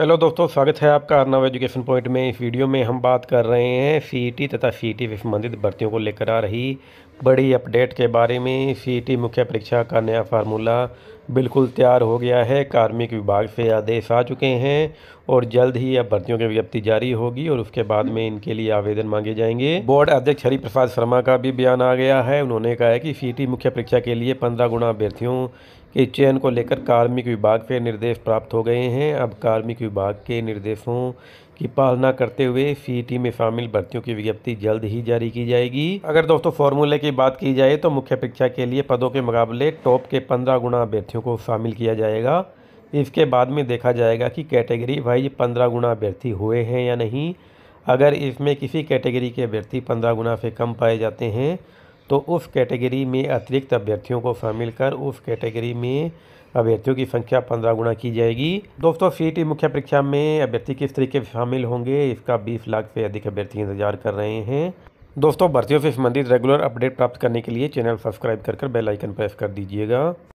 hello दोस्तों स्वागत है आपका अर्नव एजुकेशन पॉइंट में इस वीडियो में हम बात कर रहे हैं सी e तथा सी e से संबंधित भर्तियों को लेकर आ रही बड़ी अपडेट के बारे में सी e मुख्य परीक्षा का नया फार्मूला बिल्कुल तैयार हो गया है कार्मिक विभाग से आदेश आ चुके हैं और जल्द ही अब भर्तियों की विज्ञप्ति जारी होगी और उसके बाद में इनके लिए आवेदन मांगे जाएंगे बोर्ड अध्यक्ष हरि प्रसाद शर्मा का भी बयान आ गया है उन्होंने कहा है कि सी मुख्य परीक्षा के लिए पंद्रह गुणा अभ्यर्थियों के चयन को लेकर कार्मिक विभाग से निर्देश प्राप्त हो गए हैं अब कार्मिक विभाग के निर्देशों की पालना करते हुए सी में शामिल भर्तियों की विज्ञप्ति जल्द ही जारी की जाएगी अगर दोस्तों फॉर्मूले की बात की जाए तो मुख्य परीक्षा के लिए पदों के मुकाबले टॉप के पंद्रह गुणा अभ्यर्थियों को शामिल किया जाएगा इसके बाद में देखा जाएगा कि कैटेगरी वाइज पंद्रह गुणा अभ्यर्थी हुए हैं या नहीं अगर इसमें किसी कैटेगरी के अभ्यर्थी पंद्रह गुना से कम पाए जाते हैं तो उस कैटेगरी में अतिरिक्त अभ्यर्थियों को शामिल कर उस कैटेगरी में अभ्यर्थियों की संख्या पंद्रह गुना की जाएगी दोस्तों सी e मुख्य परीक्षा में अभ्यर्थी किस तरीके से शामिल होंगे इसका बीस लाख से अधिक अभ्यर्थी इंतजार कर रहे हैं दोस्तों भर्तियों से संबंधित रेगुलर अपडेट प्राप्त करने के लिए चैनल सब्सक्राइब कर कर बेल आइकन प्रेस कर दीजिएगा